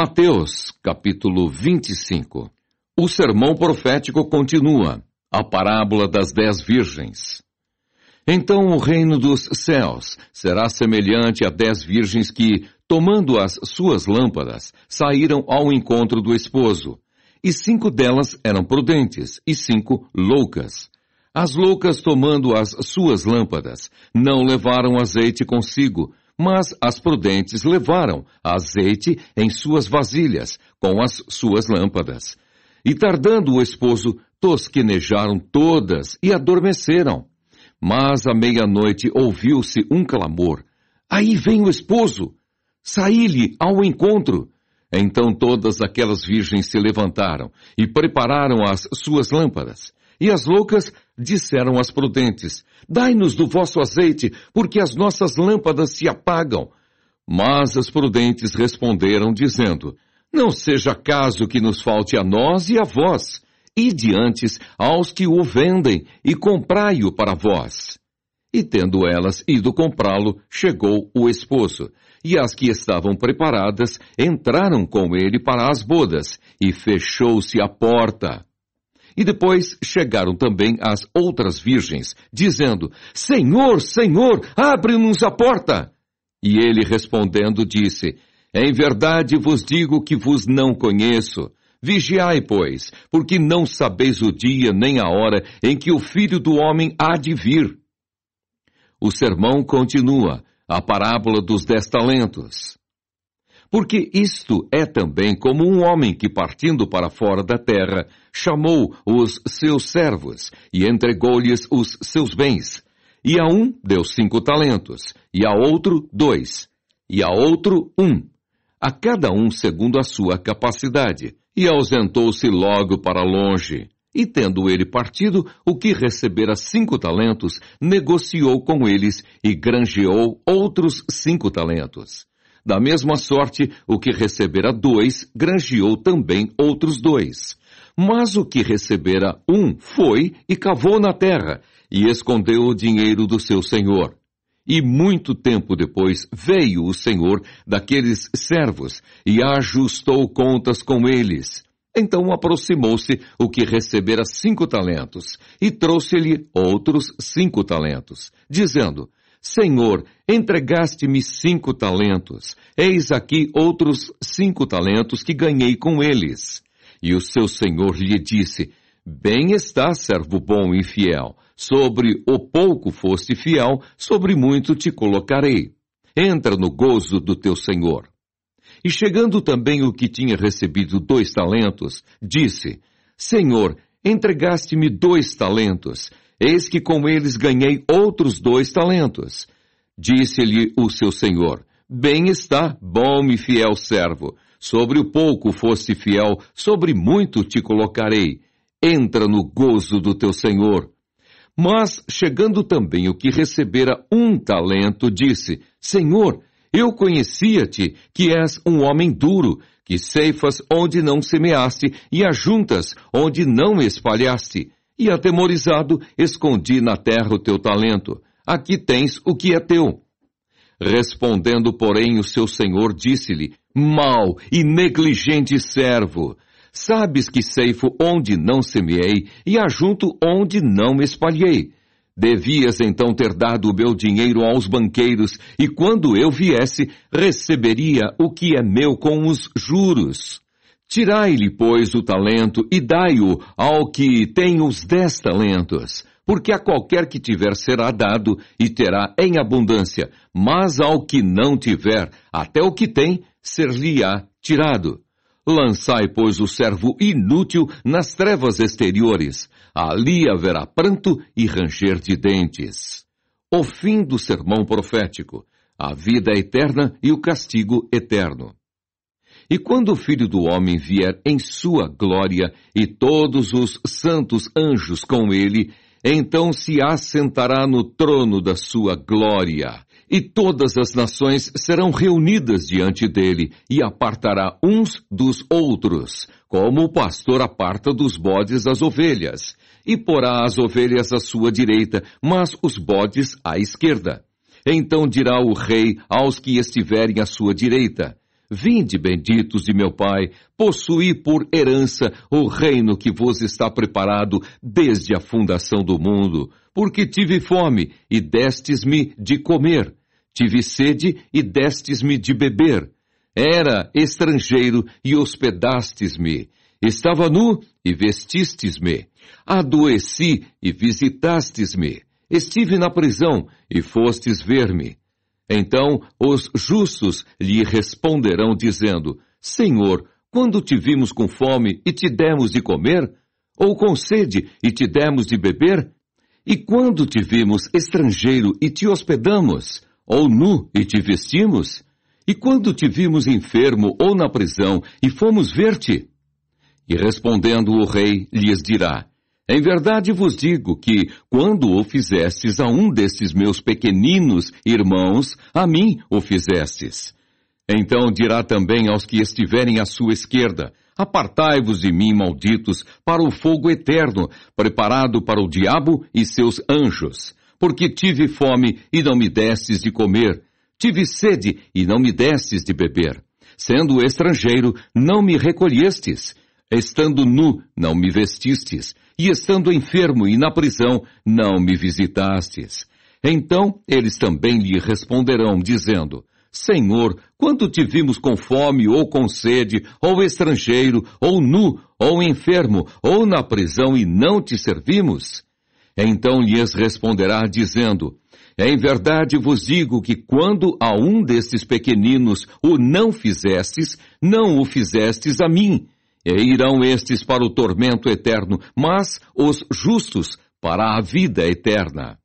Mateus, capítulo 25. O sermão profético continua, a parábola das dez virgens. Então o reino dos céus será semelhante a dez virgens que, tomando as suas lâmpadas, saíram ao encontro do esposo. E cinco delas eram prudentes, e cinco loucas. As loucas, tomando as suas lâmpadas, não levaram azeite consigo, mas as prudentes levaram azeite em suas vasilhas, com as suas lâmpadas. E tardando o esposo, tosquenejaram todas e adormeceram. Mas à meia-noite ouviu-se um clamor: Aí vem o esposo! Saí-lhe ao encontro! Então todas aquelas virgens se levantaram e prepararam as suas lâmpadas. E as loucas Disseram as prudentes, dai-nos do vosso azeite, porque as nossas lâmpadas se apagam. Mas as prudentes responderam, dizendo, não seja caso que nos falte a nós e a vós, e antes aos que o vendem, e comprai-o para vós. E tendo elas ido comprá-lo, chegou o esposo, e as que estavam preparadas entraram com ele para as bodas, e fechou-se a porta. E depois chegaram também as outras virgens, dizendo, Senhor, Senhor, abre-nos a porta. E ele respondendo disse, Em verdade vos digo que vos não conheço. Vigiai, pois, porque não sabeis o dia nem a hora em que o filho do homem há de vir. O sermão continua, a parábola dos dez talentos. Porque isto é também como um homem que, partindo para fora da terra, chamou os seus servos e entregou-lhes os seus bens. E a um deu cinco talentos, e a outro dois, e a outro um, a cada um segundo a sua capacidade. E ausentou-se logo para longe. E tendo ele partido, o que recebera cinco talentos, negociou com eles e granjeou outros cinco talentos. Da mesma sorte, o que recebera dois, granjeou também outros dois. Mas o que recebera um foi e cavou na terra, e escondeu o dinheiro do seu senhor. E muito tempo depois veio o senhor daqueles servos e ajustou contas com eles. Então aproximou-se o que recebera cinco talentos e trouxe-lhe outros cinco talentos, dizendo: Senhor, entregaste-me cinco talentos. Eis aqui outros cinco talentos que ganhei com eles. E o seu senhor lhe disse, Bem está, servo bom e fiel. Sobre o pouco foste fiel, sobre muito te colocarei. Entra no gozo do teu senhor. E chegando também o que tinha recebido dois talentos, disse, Senhor, entregaste-me dois talentos. Eis que com eles ganhei outros dois talentos. Disse-lhe o seu senhor, Bem está, bom e fiel servo. Sobre o pouco foste fiel, sobre muito te colocarei. Entra no gozo do teu senhor. Mas, chegando também o que recebera um talento, disse, Senhor, eu conhecia-te, que és um homem duro, que ceifas onde não semeaste e ajuntas onde não espalhaste. E atemorizado, escondi na terra o teu talento. Aqui tens o que é teu. Respondendo, porém, o seu senhor disse-lhe, Mal e negligente servo! Sabes que ceifo onde não semeei e ajunto onde não espalhei. Devias então ter dado o meu dinheiro aos banqueiros, e quando eu viesse, receberia o que é meu com os juros. Tirai-lhe, pois, o talento e dai-o ao que tem os dez talentos, porque a qualquer que tiver será dado e terá em abundância, mas ao que não tiver, até o que tem, ser-lhe-á tirado. Lançai, pois, o servo inútil nas trevas exteriores, ali haverá pranto e ranger de dentes. O fim do sermão profético, a vida eterna e o castigo eterno. E quando o filho do homem vier em sua glória e todos os santos anjos com ele, então se assentará no trono da sua glória. E todas as nações serão reunidas diante dele, e apartará uns dos outros, como o pastor aparta dos bodes as ovelhas, e porá as ovelhas à sua direita, mas os bodes à esquerda. Então dirá o rei aos que estiverem à sua direita: Vinde, benditos de meu Pai, possuí por herança o reino que vos está preparado desde a fundação do mundo, porque tive fome e destes-me de comer, tive sede e destes-me de beber, era estrangeiro e hospedastes-me, estava nu e vestistes-me, adoeci e visitastes-me, estive na prisão e fostes ver-me. Então os justos lhe responderão, dizendo: Senhor, quando te vimos com fome e te demos de comer? Ou com sede e te demos de beber? E quando te vimos estrangeiro e te hospedamos? Ou nu e te vestimos? E quando te vimos enfermo ou na prisão e fomos ver-te? E respondendo o rei lhes dirá: em verdade vos digo que, quando o fizestes a um destes meus pequeninos irmãos, a mim o fizestes. Então dirá também aos que estiverem à sua esquerda, Apartai-vos de mim, malditos, para o fogo eterno, preparado para o diabo e seus anjos. Porque tive fome e não me destes de comer, tive sede e não me destes de beber. Sendo estrangeiro, não me recolhestes, estando nu, não me vestistes e estando enfermo e na prisão, não me visitastes. Então eles também lhe responderão, dizendo, Senhor, quando te vimos com fome ou com sede, ou estrangeiro, ou nu, ou enfermo, ou na prisão e não te servimos? Então lhes responderá, dizendo, Em verdade vos digo que quando a um destes pequeninos o não fizestes, não o fizestes a mim. E irão estes para o tormento eterno, mas os justos para a vida eterna.